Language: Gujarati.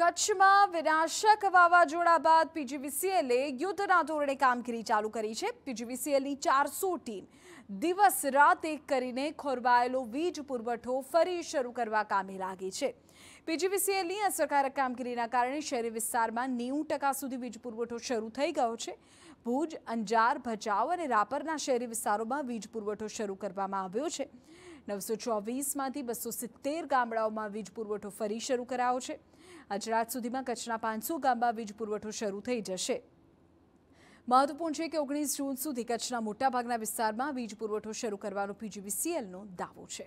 કચ્છમાં વિનાશક વાવાઝોડા બાદ પીજીવીસીએલે યુદ્ધના ધોરણે કામગીરી ચાલુ કરી છે પીજીવીસીએલની ચારસો ટીમ દિવસ રાત એક કરીને ખોરવાયેલો વીજ પુરવઠો ફરી શરૂ કરવા કામે લાગી છે પીજીવીસીએલની અસરકારક કામગીરીના કારણે શહેરી વિસ્તારમાં નેવું ટકા સુધી વીજ પુરવઠો શરૂ થઈ ગયો છે ભુજ અંજાર ભચાઉ અને રાપરના શહેરી વિસ્તારોમાં વીજ પુરવઠો શરૂ કરવામાં આવ્યો છે નવસો ચોવીસમાંથી બસો સિત્તેર ગામડાઓમાં વીજ પુરવઠો ફરી શરૂ કરાયો છે આજ રાત સુધીમાં કચ્છના પાંચસો ગામમાં વીજ પુરવઠો શરૂ થઈ જશે મહત્વપૂર્ણ છે કે ઓગણીસ જૂન સુધી કચ્છના મોટાભાગના વિસ્તારમાં વીજ પુરવઠો શરૂ કરવાનો પીજીવીસીએલનો દાવો છે